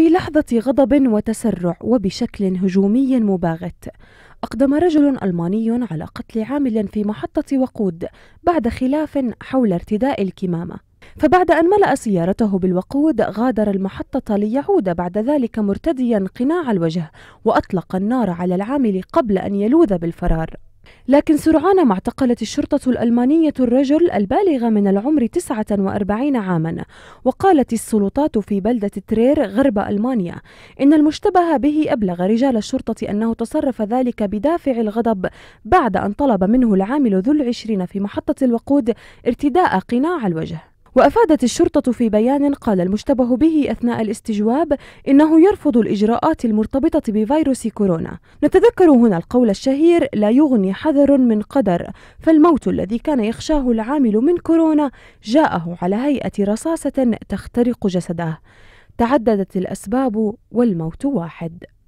في لحظة غضب وتسرع وبشكل هجومي مباغت أقدم رجل ألماني على قتل عامل في محطة وقود بعد خلاف حول ارتداء الكمامة فبعد أن ملأ سيارته بالوقود غادر المحطة ليعود بعد ذلك مرتديا قناع الوجه وأطلق النار على العامل قبل أن يلوذ بالفرار لكن سرعان ما اعتقلت الشرطة الألمانية الرجل البالغ من العمر 49 عاما وقالت السلطات في بلدة ترير غرب ألمانيا إن المشتبه به أبلغ رجال الشرطة أنه تصرف ذلك بدافع الغضب بعد أن طلب منه العامل ذو العشرين في محطة الوقود ارتداء قناع الوجه وأفادت الشرطة في بيان قال المشتبه به أثناء الاستجواب إنه يرفض الإجراءات المرتبطة بفيروس كورونا نتذكر هنا القول الشهير لا يغني حذر من قدر فالموت الذي كان يخشاه العامل من كورونا جاءه على هيئة رصاصة تخترق جسده تعددت الأسباب والموت واحد